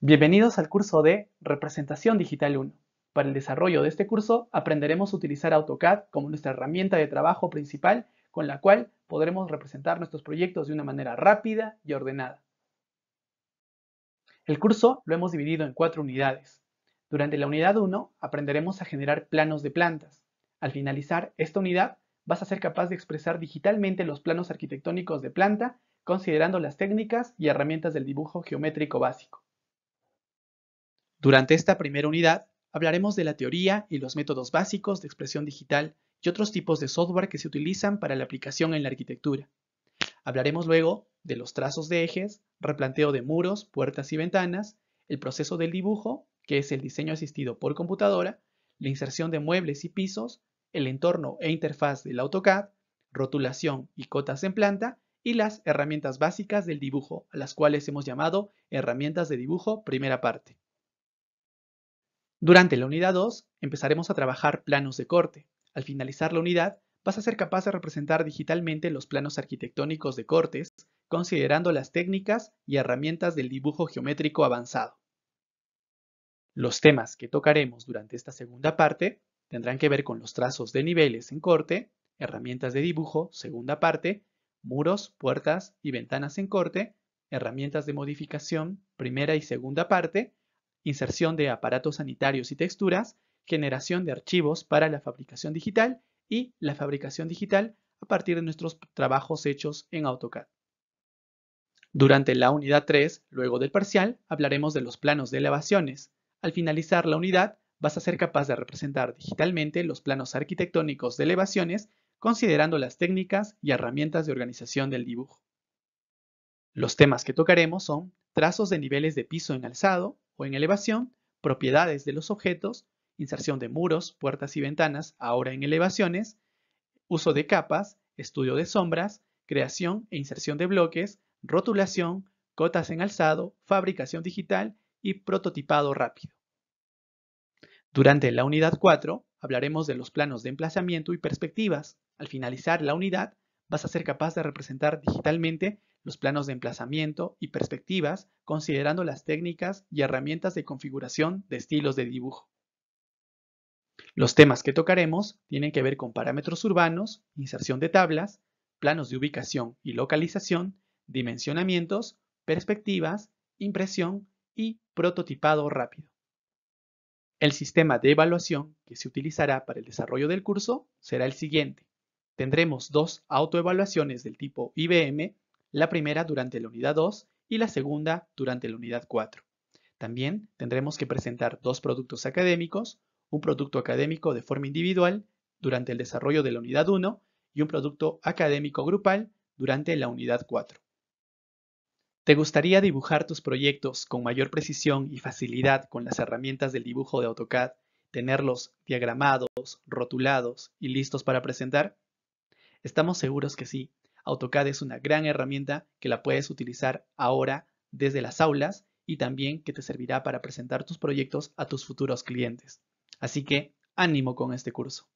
Bienvenidos al curso de Representación Digital 1. Para el desarrollo de este curso aprenderemos a utilizar AutoCAD como nuestra herramienta de trabajo principal con la cual podremos representar nuestros proyectos de una manera rápida y ordenada. El curso lo hemos dividido en cuatro unidades. Durante la unidad 1 aprenderemos a generar planos de plantas. Al finalizar esta unidad vas a ser capaz de expresar digitalmente los planos arquitectónicos de planta considerando las técnicas y herramientas del dibujo geométrico básico. Durante esta primera unidad hablaremos de la teoría y los métodos básicos de expresión digital y otros tipos de software que se utilizan para la aplicación en la arquitectura. Hablaremos luego de los trazos de ejes, replanteo de muros, puertas y ventanas, el proceso del dibujo, que es el diseño asistido por computadora, la inserción de muebles y pisos, el entorno e interfaz del AutoCAD, rotulación y cotas en planta, y las herramientas básicas del dibujo, a las cuales hemos llamado herramientas de dibujo primera parte. Durante la unidad 2 empezaremos a trabajar planos de corte. Al finalizar la unidad, vas a ser capaz de representar digitalmente los planos arquitectónicos de cortes, considerando las técnicas y herramientas del dibujo geométrico avanzado. Los temas que tocaremos durante esta segunda parte tendrán que ver con los trazos de niveles en corte, herramientas de dibujo, segunda parte, muros, puertas y ventanas en corte, herramientas de modificación, primera y segunda parte, inserción de aparatos sanitarios y texturas, generación de archivos para la fabricación digital y la fabricación digital a partir de nuestros trabajos hechos en AutoCAD. Durante la unidad 3, luego del parcial, hablaremos de los planos de elevaciones. Al finalizar la unidad, vas a ser capaz de representar digitalmente los planos arquitectónicos de elevaciones considerando las técnicas y herramientas de organización del dibujo. Los temas que tocaremos son trazos de niveles de piso en alzado, o en elevación, propiedades de los objetos, inserción de muros, puertas y ventanas, ahora en elevaciones, uso de capas, estudio de sombras, creación e inserción de bloques, rotulación, cotas en alzado, fabricación digital y prototipado rápido. Durante la unidad 4 hablaremos de los planos de emplazamiento y perspectivas. Al finalizar la unidad vas a ser capaz de representar digitalmente los planos de emplazamiento y perspectivas considerando las técnicas y herramientas de configuración de estilos de dibujo. Los temas que tocaremos tienen que ver con parámetros urbanos, inserción de tablas, planos de ubicación y localización, dimensionamientos, perspectivas, impresión y prototipado rápido. El sistema de evaluación que se utilizará para el desarrollo del curso será el siguiente. Tendremos dos autoevaluaciones del tipo IBM, la primera durante la unidad 2 y la segunda durante la unidad 4. También tendremos que presentar dos productos académicos, un producto académico de forma individual durante el desarrollo de la unidad 1 y un producto académico grupal durante la unidad 4. ¿Te gustaría dibujar tus proyectos con mayor precisión y facilidad con las herramientas del dibujo de AutoCAD, tenerlos diagramados, rotulados y listos para presentar? Estamos seguros que sí. AutoCAD es una gran herramienta que la puedes utilizar ahora desde las aulas y también que te servirá para presentar tus proyectos a tus futuros clientes. Así que ánimo con este curso.